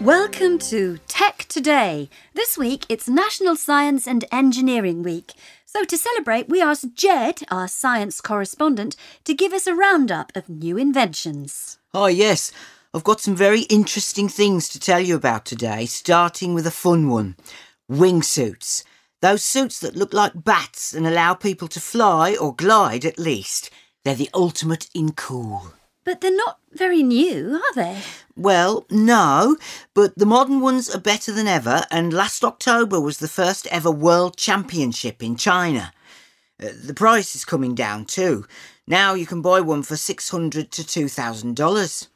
Welcome to Tech Today. This week it's National Science and Engineering Week. So, to celebrate, we asked Jed, our science correspondent, to give us a roundup of new inventions. Oh, yes. I've got some very interesting things to tell you about today, starting with a fun one wingsuits. Those suits that look like bats and allow people to fly or glide at least. They're the ultimate in cool. But they're not very new, are they? Well, no, but the modern ones are better than ever, and last October was the first ever World Championship in China. Uh, the price is coming down too. Now you can buy one for 600 to $2,000.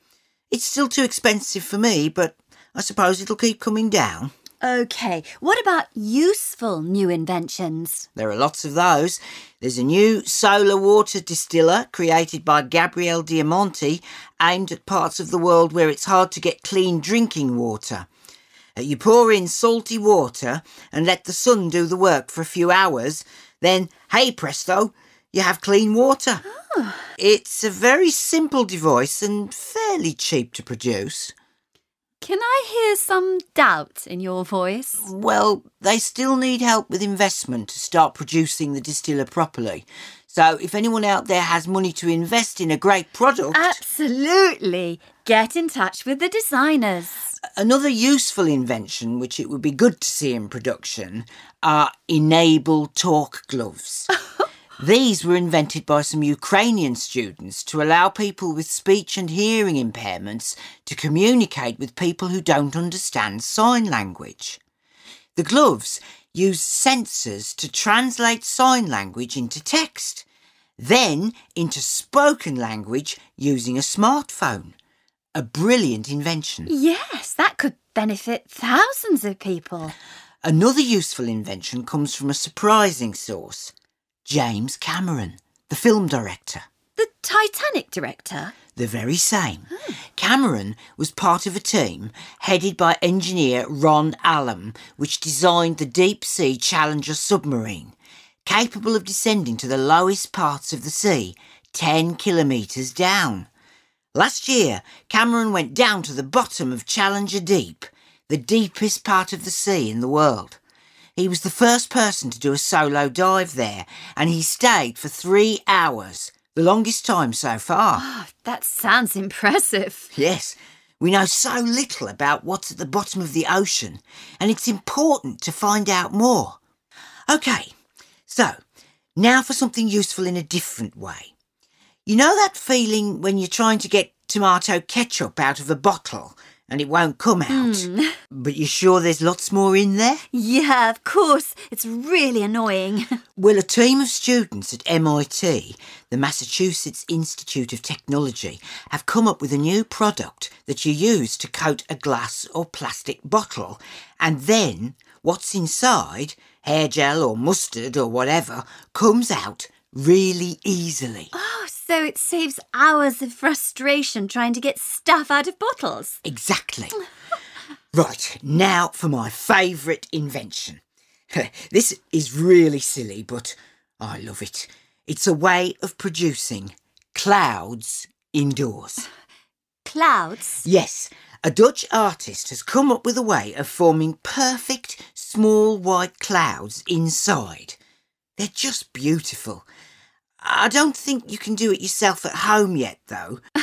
It's still too expensive for me, but I suppose it'll keep coming down. OK, what about useful new inventions? There are lots of those. There's a new solar water distiller created by Gabriel Diamante aimed at parts of the world where it's hard to get clean drinking water. Uh, you pour in salty water and let the sun do the work for a few hours, then, hey presto, you have clean water. Oh. It's a very simple device and fairly cheap to produce. Can I hear some doubt in your voice? Well, they still need help with investment to start producing the distiller properly. So, if anyone out there has money to invest in a great product. Absolutely! Get in touch with the designers. Another useful invention, which it would be good to see in production, are enable talk gloves. These were invented by some Ukrainian students to allow people with speech and hearing impairments to communicate with people who don't understand sign language. The gloves used sensors to translate sign language into text, then into spoken language using a smartphone. A brilliant invention. Yes, that could benefit thousands of people. Another useful invention comes from a surprising source James Cameron, the film director. The Titanic director? The very same. Oh. Cameron was part of a team headed by engineer Ron Allam, which designed the deep sea Challenger submarine, capable of descending to the lowest parts of the sea, 10 kilometres down. Last year, Cameron went down to the bottom of Challenger Deep, the deepest part of the sea in the world. He was the first person to do a solo dive there, and he stayed for three hours, the longest time so far. Oh, that sounds impressive. Yes. We know so little about what's at the bottom of the ocean, and it's important to find out more. Okay, so now for something useful in a different way. You know that feeling when you're trying to get tomato ketchup out of a bottle and it won't come out. Mm. But you sure there's lots more in there? Yeah, of course. It's really annoying. well, a team of students at MIT, the Massachusetts Institute of Technology, have come up with a new product that you use to coat a glass or plastic bottle, and then what's inside, hair gel or mustard or whatever, comes out really easily. Oh so it saves hours of frustration trying to get stuff out of bottles. Exactly. right, now for my favourite invention. this is really silly, but I love it. It's a way of producing clouds indoors. Clouds? Yes. A Dutch artist has come up with a way of forming perfect small white clouds inside. They're just beautiful. I don't think you can do it yourself at home yet, though.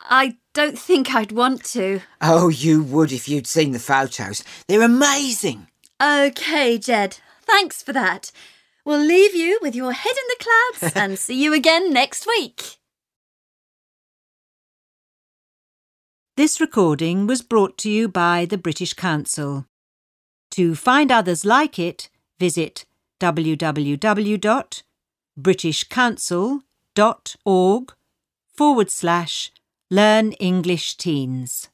I don't think I'd want to. Oh, you would if you'd seen the photos. They're amazing. OK, Jed. Thanks for that. We'll leave you with your head in the clouds and see you again next week. This recording was brought to you by the British Council. To find others like it, visit www britishcouncil.org forward slash learn English teens.